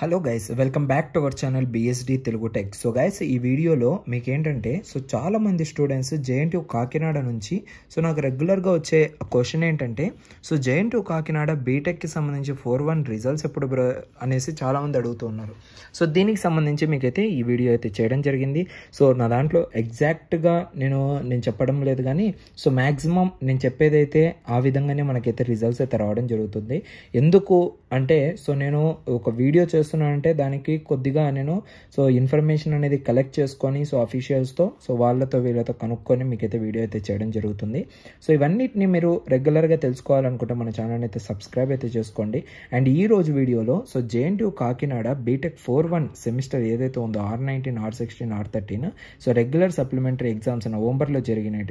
hello guys welcome back to our channel BSD Telugu tech so guys ఈ వీడియోలో మీకు ఏంటంటే సో చాలామంది స్టూడెంట్స్ జేఎన్టీ కాకినాడ నుంచి సో నాకు రెగ్యులర్గా వచ్చే క్వశ్చన్ ఏంటంటే సో జేఎన్టీ కాకినాడ బీటెక్కి సంబంధించి ఫోర్ వన్ రిజల్ట్స్ ఎప్పుడు అనేసి చాలామంది అడుగుతున్నారు సో దీనికి సంబంధించి మీకైతే ఈ వీడియో అయితే చేయడం జరిగింది సో నా దాంట్లో ఎగ్జాక్ట్గా నేను నేను చెప్పడం లేదు కానీ సో మ్యాక్సిమం నేను చెప్పేదైతే ఆ విధంగానే మనకైతే రిజల్ట్స్ అయితే రావడం జరుగుతుంది ఎందుకు అంటే సో నేను ఒక వీడియో చేస్తున్నానంటే దానికి కొద్దిగా నేను సో ఇన్ఫర్మేషన్ అనేది కలెక్ట్ చేసుకొని సో అఫీషియల్స్తో సో వాళ్ళతో వీళ్ళతో కనుక్కొని మీకైతే వీడియో అయితే చేయడం జరుగుతుంది సో ఇవన్నిటిని మీరు రెగ్యులర్గా తెలుసుకోవాలనుకుంటే మన ఛానల్ అయితే సబ్స్క్రైబ్ అయితే చేసుకోండి అండ్ ఈ రోజు వీడియోలో so JNTU Kakinada BTech four one semester ఏదైతే ఉందో R nineteen R sixteen R thirteen so regular supplementary exams నవంబర్లో జరిగినవి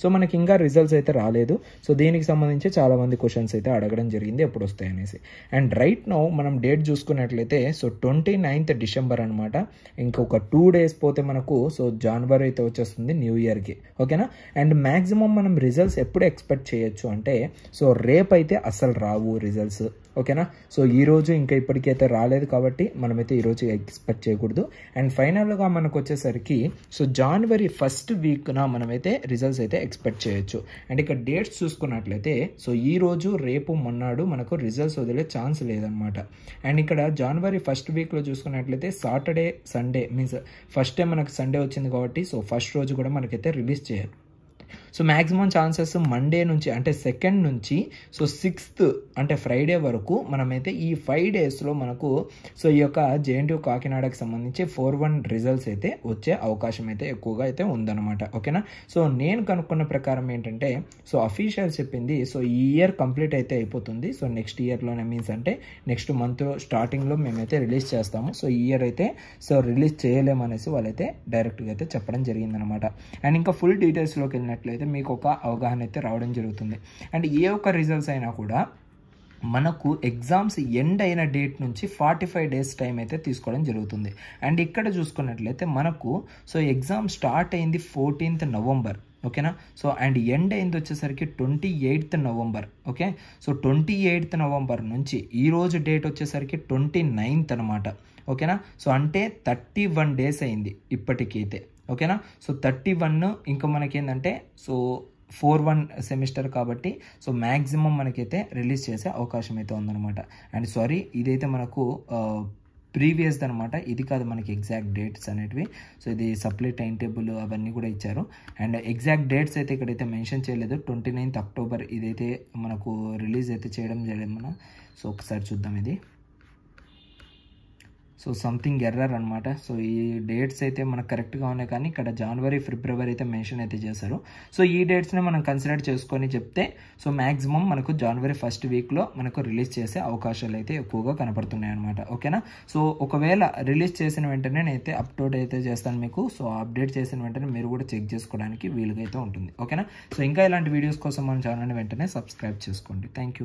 సో మనకి ఇంకా రిజల్ట్స్ అయితే రాలేదు సో దీనికి సంబంధించి చాలా మంది క్వశ్చన్స్ అయితే అడగడం జరిగింది ఎప్పుడు వస్తాయనేసి అండ్ రైట్ నౌ మనం డేట్ చూసుకున్నట్లయితే అయితే సో ట్వంటీ నైన్త్ డిసెంబర్ అనమాట ఇంకొక టూ డేస్ పోతే మనకు సో జనవరి అయితే వచ్చేస్తుంది న్యూ ఇయర్కి ఓకేనా అండ్ మ్యాక్సిమం మనం రిజల్ట్స్ ఎప్పుడు ఎక్స్పెక్ట్ చేయొచ్చు అంటే సో రేపు అయితే అస్సలు రావు రిజల్ట్స్ ఓకేనా సో ఈరోజు ఇంకా ఇప్పటికైతే రాలేదు కాబట్టి మనమైతే ఈరోజు ఎక్స్పెక్ట్ చేయకూడదు అండ్ ఫైనల్గా మనకు వచ్చేసరికి సో జనవరి ఫస్ట్ వీక్న మనమైతే రిజల్ట్స్ అయితే ఎక్స్పెక్ట్ చేయొచ్చు అండ్ ఇక్కడ డేట్స్ చూసుకున్నట్లయితే సో ఈరోజు రేపు మొన్నాడు మనకు రిజల్ట్స్ వదిలే ఛాన్స్ లేదనమాట అండ్ ఇక్కడ జనవరి జనవరి ఫస్ట్ వీక్లో చూసుకున్నట్లయితే Saturday Sunday means first day మనకు సండే వచ్చింది కాబట్టి సో ఫస్ట్ రోజు కూడా మనకైతే రిలీజ్ చేయరు సో మ్యాక్సిమం ఛాన్సెస్ మండే నుంచి అంటే సెకండ్ నుంచి సో సిక్స్త్ అంటే ఫ్రైడే వరకు మనమైతే ఈ ఫైవ్ డేస్లో మనకు సో ఈ యొక్క జేఎన్టీయూ కాకినాడకు సంబంధించి ఫోర్ వన్ రిజల్ట్స్ అయితే వచ్చే అవకాశం అయితే ఎక్కువగా అయితే ఉందన్నమాట ఓకేనా సో నేను కనుక్కున్న ప్రకారం ఏంటంటే సో అఫీషియల్ చెప్పింది సో ఈ ఇయర్ కంప్లీట్ అయితే అయిపోతుంది సో నెక్స్ట్ ఇయర్లోనే మీన్స్ అంటే నెక్స్ట్ మంత్ స్టార్టింగ్లో మేమైతే రిలీజ్ చేస్తాము సో ఈ ఇయర్ అయితే సో రిలీజ్ చేయలేమనేసి వాళ్ళైతే డైరెక్ట్గా అయితే చెప్పడం జరిగిందనమాట అండ్ ఇంకా ఫుల్ డీటెయిల్స్లోకి వెళ్ళినట్లయితే అయితే మీకు ఒక అవగాహన అయితే రావడం జరుగుతుంది అండ్ ఏ ఒక్క రిజల్ట్స్ అయినా కూడా మనకు ఎగ్జామ్స్ ఎండ్ అయిన డేట్ నుంచి ఫార్టీ ఫైవ్ డేస్ టైం అయితే తీసుకోవడం జరుగుతుంది అండ్ ఇక్కడ చూసుకున్నట్లయితే మనకు సో ఎగ్జామ్ స్టార్ట్ అయింది ఫోర్టీన్త్ నవంబర్ ఓకేనా సో అండ్ ఎండ్ అయింది వచ్చేసరికి twenty eighth November okay so twenty eighth November నుంచి ఈరోజు డేట్ వచ్చేసరికి ట్వంటీ నైన్త్ అనమాట ఓకేనా సో అంటే థర్టీ వన్ డేస్ అయింది ఇప్పటికైతే ఓకేనా సో థర్టీ వన్ ఇంకా మనకేందంటే సో ఫోర్ వన్ సెమిస్టర్ కాబట్టి సో మ్యాక్సిమం మనకైతే రిలీజ్ చేసే అవకాశం అయితే ఉందన్నమాట అండ్ సారీ ఇదైతే మనకు ప్రీవియస్ అనమాట ఇది కాదు మనకి ఎగ్జాక్ట్ డేట్స్ అనేటివి సో ఇది సప్లై టైం టేబుల్ అవన్నీ కూడా ఇచ్చారు అండ్ ఎగ్జాక్ట్ డేట్స్ అయితే ఇక్కడైతే మెన్షన్ చేయలేదు ట్వంటీ అక్టోబర్ ఇదైతే మనకు రిలీజ్ అయితే చేయడం జరిగింది సో ఒకసారి చూద్దాం ఇది సో సంథింగ్ ఎర్రర్ అనమాట సో ఈ డేట్స్ అయితే మనకు కరెక్ట్గా ఉన్నాయి కానీ ఇక్కడ జనవరి ఫిబ్రవరి అయితే మెన్షన్ అయితే చేశారు సో ఈ డేట్స్ని మనం కన్సిడర్ చేసుకొని చెప్తే సో మ్యాక్సిమం మనకు జనవరి ఫస్ట్ వీక్లో మనకు రిలీజ్ చేసే అవకాశాలు అయితే ఎక్కువగా కనపడుతున్నాయి అనమాట ఓకేనా సో ఒకవేళ రిలీజ్ చేసిన వెంటనే నేనైతే అప్డేట్ అయితే చేస్తాను మీకు సో అప్డేట్ చేసిన వెంటనే మీరు కూడా చెక్ చేసుకోవడానికి వీలుగా అయితే ఉంటుంది ఓకేనా సో ఇంకా ఇలాంటి వీడియోస్ కోసం మన ఛానల్ని వెంటనే సబ్స్క్రైబ్ చేసుకోండి థ్యాంక్